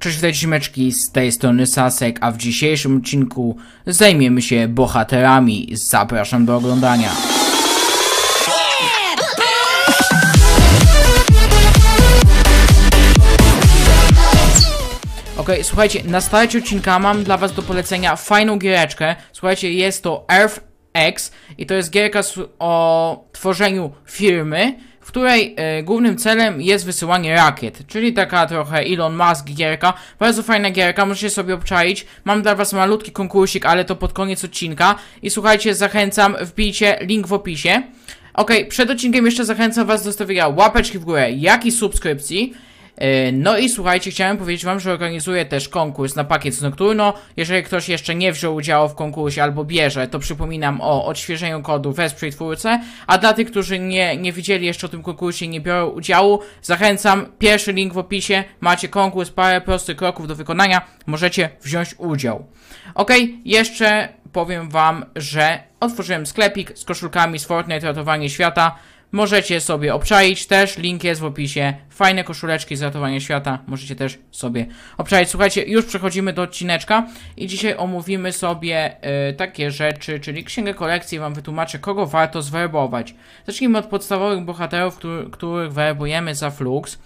Cześć, witajcie meczki, z tej strony Sasek, a w dzisiejszym odcinku zajmiemy się bohaterami. Zapraszam do oglądania. Ok, słuchajcie, na starcie odcinka mam dla was do polecenia fajną giereczkę. Słuchajcie, jest to Earth X i to jest gierka o tworzeniu firmy w której e, głównym celem jest wysyłanie rakiet, czyli taka trochę Elon Musk gierka, bardzo fajna gierka, możecie sobie obczaić, mam dla was malutki konkursik, ale to pod koniec odcinka i słuchajcie, zachęcam, wbijcie link w opisie. Ok, przed odcinkiem jeszcze zachęcam was do stawienia łapeczki w górę, jak i subskrypcji. E, no i słuchajcie, chciałem powiedzieć wam, że organizuję też konkurs na pakiet Nocturno. Jeżeli ktoś jeszcze nie wziął udziału w konkursie albo bierze, to przypominam o odświeżeniu kodu Wesprzyj Twórcę, a dla tych, którzy nie, nie widzieli jeszcze o tym konkursie nie biorą udziału, zachęcam, pierwszy link w opisie, macie konkurs, parę prostych kroków do wykonania, możecie wziąć udział. Ok, jeszcze powiem wam, że otworzyłem sklepik z koszulkami z Fortnite Ratowanie Świata, Możecie sobie obczaić też, link jest w opisie. Fajne koszuleczki z ratowania świata, możecie też sobie obczaić. Słuchajcie, już przechodzimy do odcineczka i dzisiaj omówimy sobie y, takie rzeczy, czyli księgę kolekcji wam wytłumaczę, kogo warto zwerbować. Zacznijmy od podstawowych bohaterów, których werbujemy za Flux.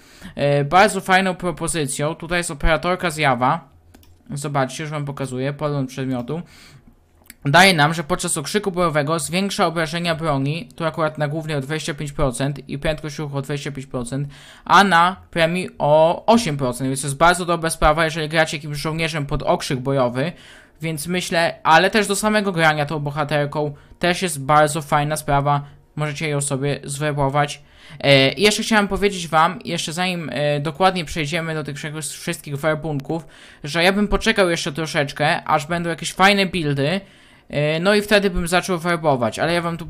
Y, bardzo fajną propozycją, tutaj jest operatorka zjawa. Zobaczcie, już wam pokazuję, podgląd przedmiotu daje nam, że podczas okrzyku bojowego zwiększa obrażenia broni, tu akurat na głównej o 25% i prędkość ruchu o 25%, a na premii o 8%, więc to jest bardzo dobra sprawa, jeżeli gracie jakimś żołnierzem pod okrzyk bojowy, więc myślę, ale też do samego grania tą bohaterką też jest bardzo fajna sprawa, możecie ją sobie zwerbować. E, I jeszcze chciałem powiedzieć Wam, jeszcze zanim e, dokładnie przejdziemy do tych wszystkich werbunków, że ja bym poczekał jeszcze troszeczkę, aż będą jakieś fajne buildy, E, no i wtedy bym zaczął werbować, ale ja wam tu,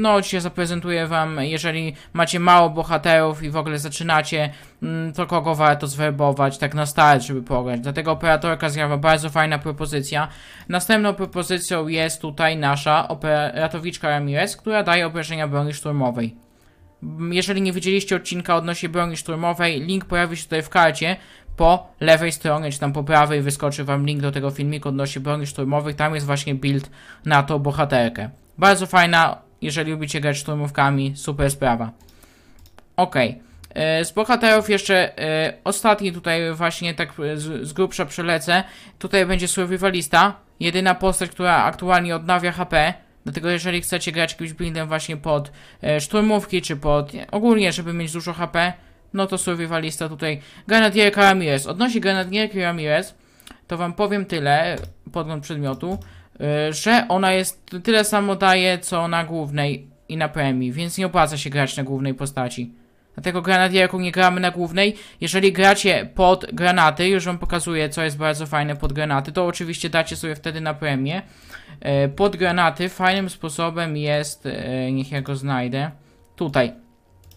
no dzisiaj zaprezentuję wam, jeżeli macie mało bohaterów i w ogóle zaczynacie, mm, to kogo warto zwerbować tak na start, żeby pograć. Dlatego operatorka zjawa bardzo fajna propozycja. Następną propozycją jest tutaj nasza operatowniczka Ramirez, która daje obrażenia broni szturmowej. Mm, jeżeli nie widzieliście odcinka odnośnie broni szturmowej, link pojawi się tutaj w karcie po lewej stronie, czy tam po prawej wyskoczy Wam link do tego filmiku odnośnie broni szturmowych, tam jest właśnie build na tą bohaterkę. Bardzo fajna, jeżeli lubicie grać szturmówkami, super sprawa. Ok. E, z bohaterów jeszcze e, ostatni tutaj właśnie tak e, z, z grubsza przelecę. Tutaj będzie survivalista, jedyna postać, która aktualnie odnawia HP. Dlatego jeżeli chcecie grać jakimś buildem właśnie pod szturmówki, czy pod ogólnie, żeby mieć dużo HP, no to survivalista tutaj Grenadier Ramirez. odnosi Grenadier Ramirez to wam powiem tyle, podgląd przedmiotu, y, że ona jest tyle samo daje, co na głównej i na premii, więc nie opłaca się grać na głównej postaci. Dlatego granatierką nie gramy na głównej. Jeżeli gracie pod granaty, już wam pokazuję, co jest bardzo fajne pod granaty, to oczywiście dacie sobie wtedy na premię. Y, pod granaty fajnym sposobem jest, y, niech ja go znajdę, tutaj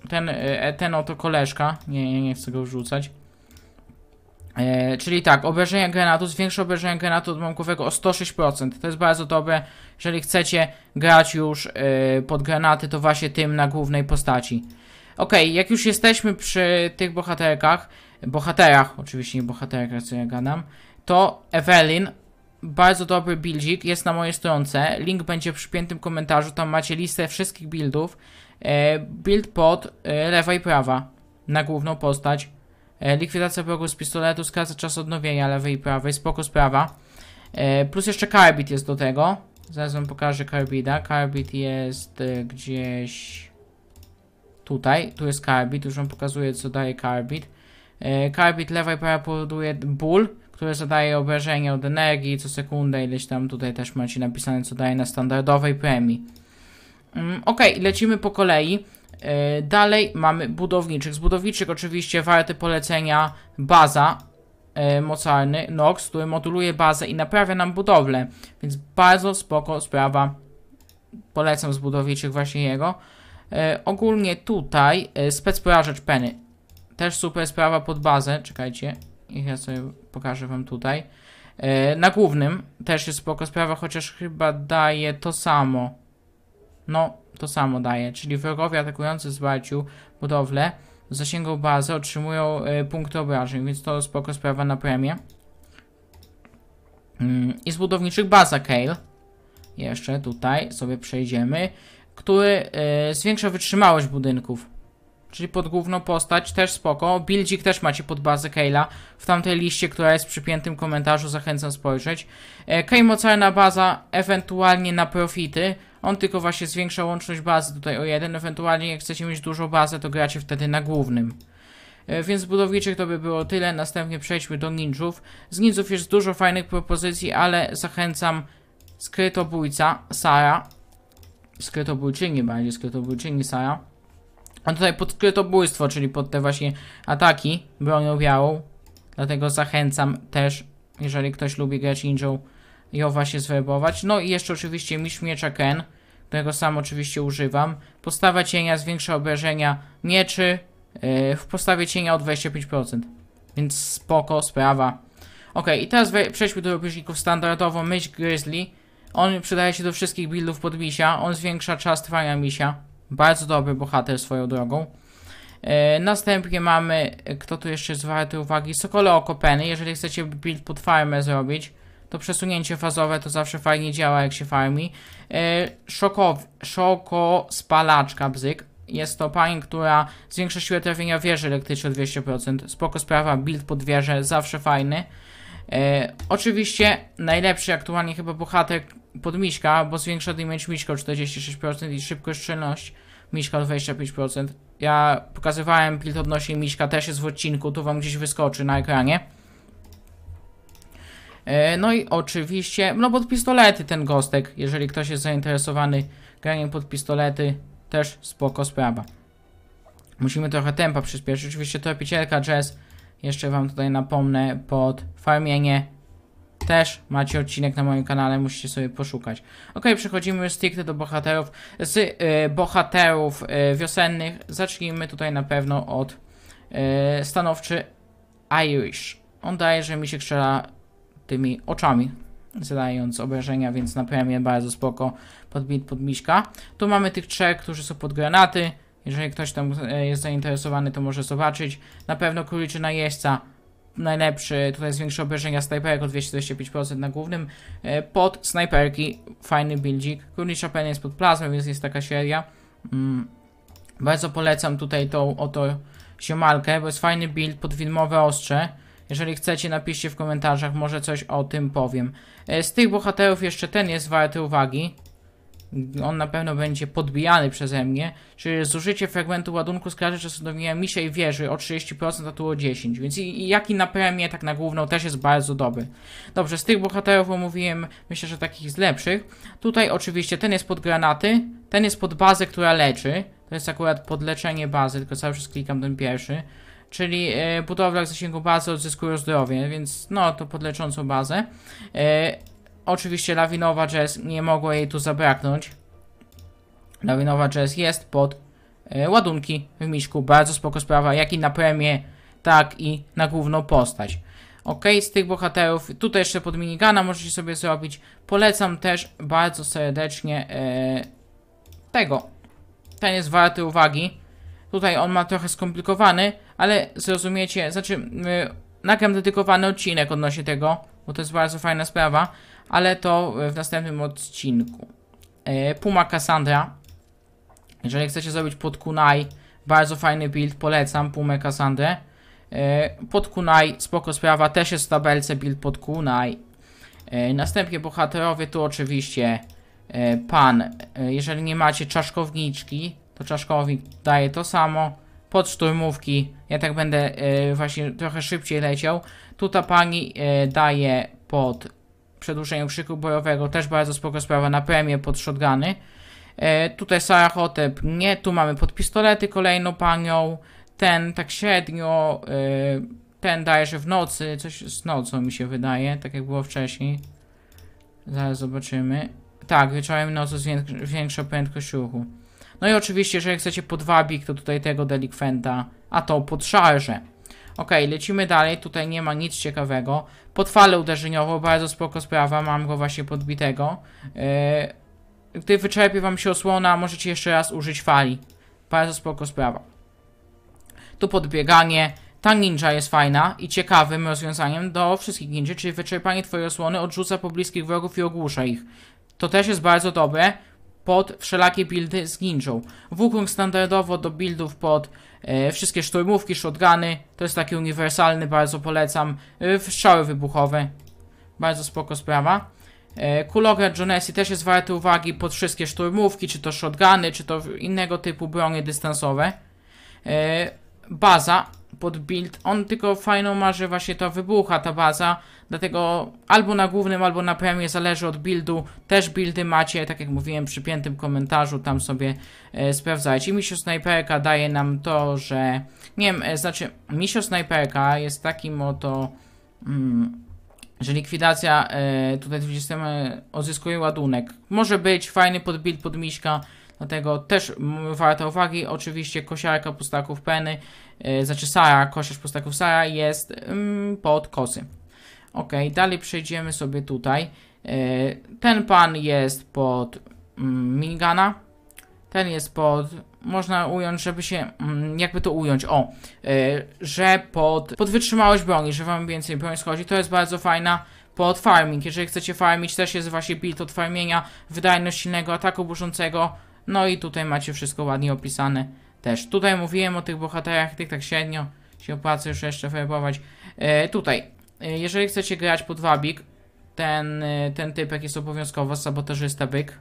ten, e, e, ten oto koleżka, nie, nie, nie chcę go wrzucać. E, czyli tak, obejrzenie granatu, zwiększa obrażenia granatu od o 106%. To jest bardzo dobre, jeżeli chcecie grać już e, pod granaty, to właśnie tym na głównej postaci. Ok, jak już jesteśmy przy tych bohaterkach, bohaterach, oczywiście nie bohaterkach, co ja gadam, to Evelyn, bardzo dobry buildzik, jest na mojej stronce, link będzie w przypiętym komentarzu, tam macie listę wszystkich buildów, E, build pod e, lewa i prawa na główną postać. E, likwidacja progu z pistoletu, skraca czas odnowienia lewej i prawej, spoko sprawa. Plus jeszcze carbit jest do tego. Zaraz wam pokażę carbida. carbit jest gdzieś tutaj. Tu jest carbit. już wam pokazuję co daje carbit. Carbid lewa i prawa powoduje ból, które zadaje obrażenie od energii co sekundę, ileś tam tutaj też macie napisane co daje na standardowej premii. Mm, ok, lecimy po kolei. E, dalej mamy budowniczych. Z budowniczych oczywiście warte polecenia baza e, mocarny NOX, który moduluje bazę i naprawia nam budowlę. Więc bardzo spoko sprawa. Polecam z budowniczych właśnie jego. E, ogólnie tutaj specporażacz Penny. Też super sprawa pod bazę. Czekajcie, ja sobie pokażę wam tutaj. Na głównym też jest spoko sprawa, chociaż chyba daje to samo. No, to samo daje, czyli wrogowie atakujący z barciu budowlę z zasięgu bazy otrzymują y, punkty obrażeń, więc to spoko sprawa na premię. Yy, I z budowniczych baza Kale, jeszcze tutaj sobie przejdziemy, który y, zwiększa wytrzymałość budynków. Czyli pod główną postać też spoko. Bildzik też macie pod bazę keila W tamtej liście, która jest w przypiętym komentarzu, zachęcam spojrzeć. E, Kej mocarna baza, ewentualnie na profity. On tylko właśnie zwiększa łączność bazy tutaj o jeden. Ewentualnie jak chcecie mieć dużą bazę, to gracie wtedy na głównym. E, więc budowniczych to by było tyle. Następnie przejdźmy do ninjów. Z ninjów jest dużo fajnych propozycji, ale zachęcam skrytobójca Sara. Skrytobójczyni będzie, skrytobójczyni Sara. A tutaj pod skrytobójstwo, czyli pod te właśnie ataki bronią białą. Dlatego zachęcam też, jeżeli ktoś lubi grać ninją, ją się zwerbować. No i jeszcze oczywiście mistrz miecza Ken, którego sam oczywiście używam. Postawa cienia zwiększa obrażenia mieczy yy, w postawie cienia o 25%. Więc spoko, sprawa. Ok, i teraz przejdźmy do rubieżników standardowo, myśl Grizzly. On przydaje się do wszystkich buildów pod misia, on zwiększa czas trwania misia. Bardzo dobry bohater swoją drogą. Yy, następnie mamy, e, kto tu jeszcze jest warty uwagi, Sokole Okopeny. Jeżeli chcecie build pod farmę zrobić, to przesunięcie fazowe to zawsze fajnie działa, jak się farmi. E, szokow, szoko spalaczka bzyk. Jest to pani, która zwiększa siłę trawienia wieży elektrycznej o 200%. Spoko sprawa, build pod wieżę, zawsze fajny. E, oczywiście najlepszy aktualnie chyba bohater pod Miśka, bo zwiększa damage Miśka o 46% i szybkość szczelność Miśka o 25%. Ja pokazywałem build odnośnie Miśka, też jest w odcinku, tu wam gdzieś wyskoczy na ekranie. E, no i oczywiście, no pod pistolety ten gostek, jeżeli ktoś jest zainteresowany graniem pod pistolety, też spoko sprawa. Musimy trochę tempa przyspieszyć, oczywiście tropicielka jazz, jeszcze wam tutaj napomnę, pod farmienie też macie odcinek na moim kanale, musicie sobie poszukać. Ok, przechodzimy już stricte do bohaterów, z y, bohaterów y, wiosennych, zacznijmy tutaj na pewno od y, stanowczy Irish. On daje, że mi się krzela tymi oczami zadając obrażenia, więc naprawiam je bardzo spoko pod, pod miśka. Tu mamy tych trzech, którzy są pod granaty. Jeżeli ktoś tam e, jest zainteresowany, to może zobaczyć. Na pewno króliczy najeźdźca najlepszy, tutaj zwiększa obrażenia snajperek o 225% na głównym. E, pod snajperki fajny buildzik. Królicza pewnie jest pod plazmą, więc jest taka seria. Mm. Bardzo polecam tutaj tą oto ziomalkę, bo jest fajny build pod filmowe ostrze. Jeżeli chcecie, napiszcie w komentarzach, może coś o tym powiem. E, z tych bohaterów jeszcze ten jest warty uwagi. On na pewno będzie podbijany przeze mnie. Czyli zużycie fragmentu ładunku skraży czasu domienia misia i wieży o 30%, a tu o 10%. Więc i, i jaki na premię, tak na główną, też jest bardzo dobry. Dobrze, z tych bohaterów omówiłem, myślę, że takich z lepszych. Tutaj oczywiście ten jest pod granaty, ten jest pod bazę, która leczy. To jest akurat podleczenie bazy, tylko cały czas klikam ten pierwszy czyli e, budowlak zasięgu bazy odzyskują zdrowie, więc no to podleczącą bazę. E, oczywiście lawinowa jazz, nie mogła jej tu zabraknąć. Lawinowa jazz jest pod e, ładunki w miszku, bardzo spoko sprawa, jak i na premię, tak i na główną postać. Ok, z tych bohaterów, tutaj jeszcze pod minigana możecie sobie zrobić. Polecam też bardzo serdecznie e, tego. Ten jest warty uwagi. Tutaj on ma trochę skomplikowany, ale zrozumiecie, znaczy yy, nagram dedykowany odcinek odnośnie tego, bo to jest bardzo fajna sprawa, ale to y, w następnym odcinku. Yy, Puma Cassandra. Jeżeli chcecie zrobić pod Kunai, bardzo fajny build, polecam Pumę Cassandrę. Yy, pod Kunai, spoko sprawa, też jest w tabelce build pod Kunai. Yy, następnie bohaterowie tu oczywiście y, pan, y, jeżeli nie macie czaszkowniczki, to Czaszkowik daje to samo. Pod szturmówki, ja tak będę e, właśnie trochę szybciej leciał. Tutaj pani e, daje pod przedłużenie krzyku bojowego, też bardzo spoko sprawa, na premię pod shotguny. E, tutaj Sarah Hotep nie, tu mamy pod pistolety kolejną panią. Ten tak średnio, ten daje, że w nocy, coś z nocą mi się wydaje, tak jak było wcześniej. Zaraz zobaczymy. Tak, wieczorem nocy zwiększa prędkość ruchu. No i oczywiście, jeżeli chcecie po to tutaj tego delikwenta, a to pod szarże. Ok, lecimy dalej, tutaj nie ma nic ciekawego. Pod falę uderzeniową, bardzo spoko sprawa, mam go właśnie podbitego. Yy, gdy wyczerpie wam się osłona, możecie jeszcze raz użyć fali. Bardzo spoko sprawa. Tu podbieganie. Ta ninja jest fajna i ciekawym rozwiązaniem do wszystkich ninja, czyli wyczerpanie twojej osłony odrzuca pobliskich wrogów i ogłusza ich. To też jest bardzo dobre, pod wszelakie buildy z ninją. Wukong standardowo do buildów pod e, wszystkie szturmówki, shotguny, to jest taki uniwersalny, bardzo polecam, e, strzały wybuchowe, bardzo spoko sprawa. E, Kulograd Jonesy też jest warty uwagi pod wszystkie szturmówki, czy to shotguny, czy to innego typu bronie dystansowe. E, baza, pod build. On tylko fajną ma, że właśnie to wybucha ta baza, dlatego albo na głównym, albo na premie zależy od buildu. Też buildy macie, tak jak mówiłem, przy piętym komentarzu, tam sobie e, sprawdzajcie. Misio Snajperka daje nam to, że... Nie wiem, e, znaczy Misio Snajperka jest takim oto... Mm, że likwidacja e, tutaj 20 e, odzyskuje ładunek. Może być fajny pod build pod miśka, dlatego też warto uwagi. Oczywiście kosiarka pustaków Penny, yy, e, znaczy Sara, kosiarz pustaków Sara jest yy, pod kosy. Ok, dalej przejdziemy sobie tutaj. Yy, ten pan jest pod yy, minigana, ten jest pod można ująć, żeby się, mm, jakby to ująć, o, yy, że pod, pod wytrzymałość broni, że wam więcej broń schodzi, to jest bardzo fajna pod farming, jeżeli chcecie farmić, też jest właśnie build od farmienia, wydajność silnego ataku burzącego, no i tutaj macie wszystko ładnie opisane też. Tutaj mówiłem o tych bohaterach, tych tak średnio się opłaca już jeszcze wyjmować. E, tutaj, e, jeżeli chcecie grać pod wabik, ten, e, ten typek jest obowiązkowo sabotażysta byk.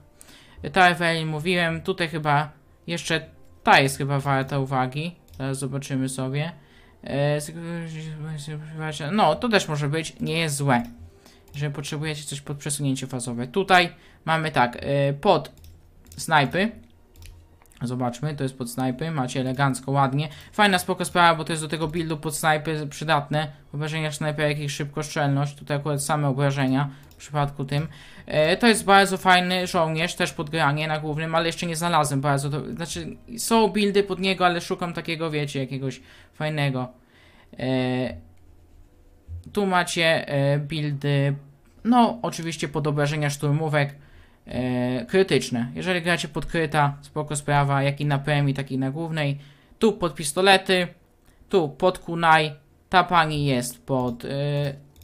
E, ta Evelyn mówiłem, tutaj chyba jeszcze ta jest chyba warta uwagi. Zaraz zobaczymy sobie. E, no, to też może być, nie jest złe. Jeżeli potrzebujecie coś pod przesunięcie fazowe. Tutaj mamy tak, e, pod snajpy. Zobaczmy, to jest pod snajpy, macie elegancko, ładnie. Fajna, spoko sprawa, bo to jest do tego buildu pod snajpy przydatne. Obrażenia snajpa, jak i Tutaj akurat same obrażenia w przypadku tym. E, to jest bardzo fajny żołnierz, też podgranie na głównym, ale jeszcze nie znalazłem bardzo. znaczy, są buildy pod niego, ale szukam takiego, wiecie, jakiegoś fajnego. E, tu macie e, buildy, no oczywiście pod obrażenia szturmówek E, krytyczne. Jeżeli gracie pod kryta, spoko sprawa, jak i na premii, tak i na głównej. Tu pod pistolety, tu pod kunai, ta pani jest pod e,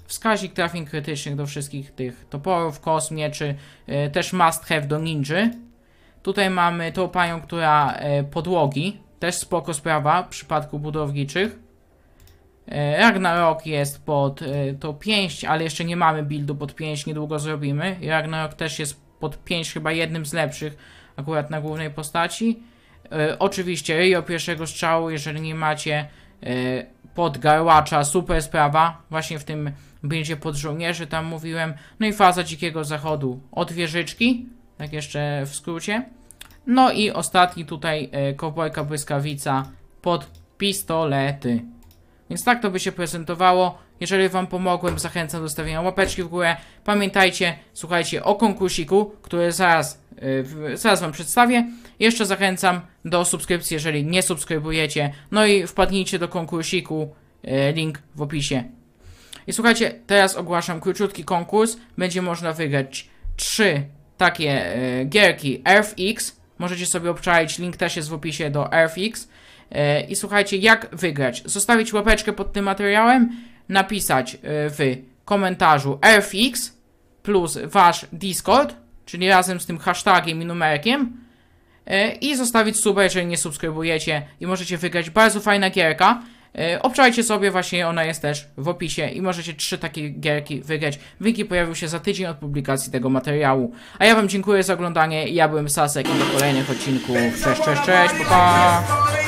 wskaźnik trafień krytycznych do wszystkich tych toporów, kos, mieczy, e, też must have do ninja. Tutaj mamy tą panią, która e, podłogi, też spoko sprawa w przypadku budowniczych. E, Ragnarok jest pod e, to pięść, ale jeszcze nie mamy buildu pod pięść, niedługo zrobimy. Ragnarok też jest pod 5 chyba jednym z lepszych akurat na głównej postaci. E, oczywiście ryjo pierwszego strzału, jeżeli nie macie e, pod garłacza, super sprawa, właśnie w tym będzie pod żołnierzy, tam mówiłem. No i faza dzikiego zachodu od wieżyczki, tak jeszcze w skrócie. No i ostatni tutaj e, kowbojka błyskawica pod pistolety. Więc tak to by się prezentowało. Jeżeli wam pomogłem, zachęcam do stawienia łapeczki w górę. Pamiętajcie, słuchajcie, o konkursiku, który zaraz, yy, zaraz wam przedstawię. Jeszcze zachęcam do subskrypcji, jeżeli nie subskrybujecie. No i wpadnijcie do konkursiku, yy, link w opisie. I słuchajcie, teraz ogłaszam króciutki konkurs. Będzie można wygrać trzy takie yy, gierki RFX. Możecie sobie obczaić, link też jest w opisie do RFX. Y, I słuchajcie, jak wygrać? Zostawić łapeczkę pod tym materiałem, napisać e, w komentarzu RFX plus wasz Discord, czyli razem z tym hashtagiem i numerkiem e, i zostawić suba, jeżeli nie subskrybujecie i możecie wygrać bardzo fajna gierka. E, obczajcie sobie, właśnie ona jest też w opisie i możecie trzy takie gierki wygrać. Wiki pojawił się za tydzień od publikacji tego materiału. A ja wam dziękuję za oglądanie, ja byłem Sasek i do kolejnych odcinków. Cześć, cześć, cześć, pa! pa.